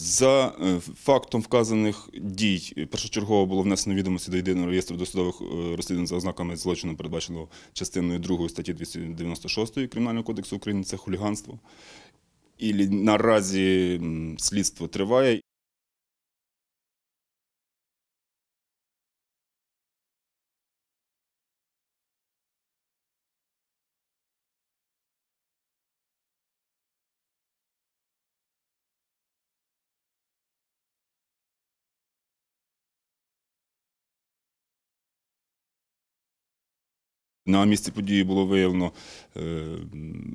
За е, фактом вказаних дій е, першочергово було внесено відомості до єдиного реєстру досудових е, розслідувань за ознаками злочину, передбаченого частиною 2 статті 296 Кримінального кодексу України це хуліганство. І наразі слідство триває. На місці події було виявлено е,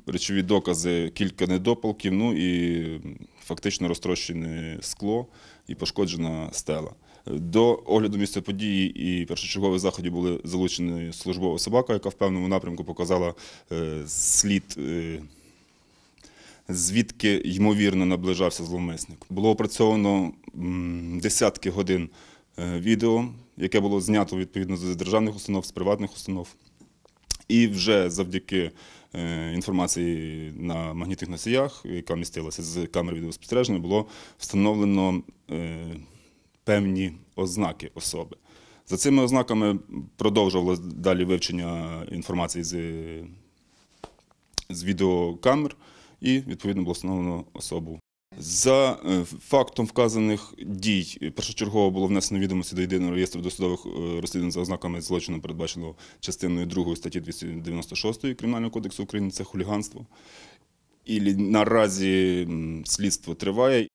речові докази, кілька недопалків, ну і фактично розтрощене скло і пошкоджена стела. До огляду місця події і першочергових заходів були залучені службова собака, яка в певному напрямку показала е, слід. Е, звідки ймовірно наближався зловмисник, було опрацьовано десятки годин відео, яке було знято відповідно з державних установ, з приватних установ. І вже завдяки е, інформації на магнітних носіях, яка містилася з камер відеоспостереження, було встановлено е, певні ознаки особи. За цими ознаками продовжувалося далі вивчення інформації з з відеокамер, і відповідно було встановлено особу за е, фактом вказаних дій е, першочергово було внесено відомості до єдиного реєстру досудових е, розслідувань за ознаками злочину, передбаченого частиною 2 статті 296 Кримінального кодексу України це хуліганство. І наразі слідство триває.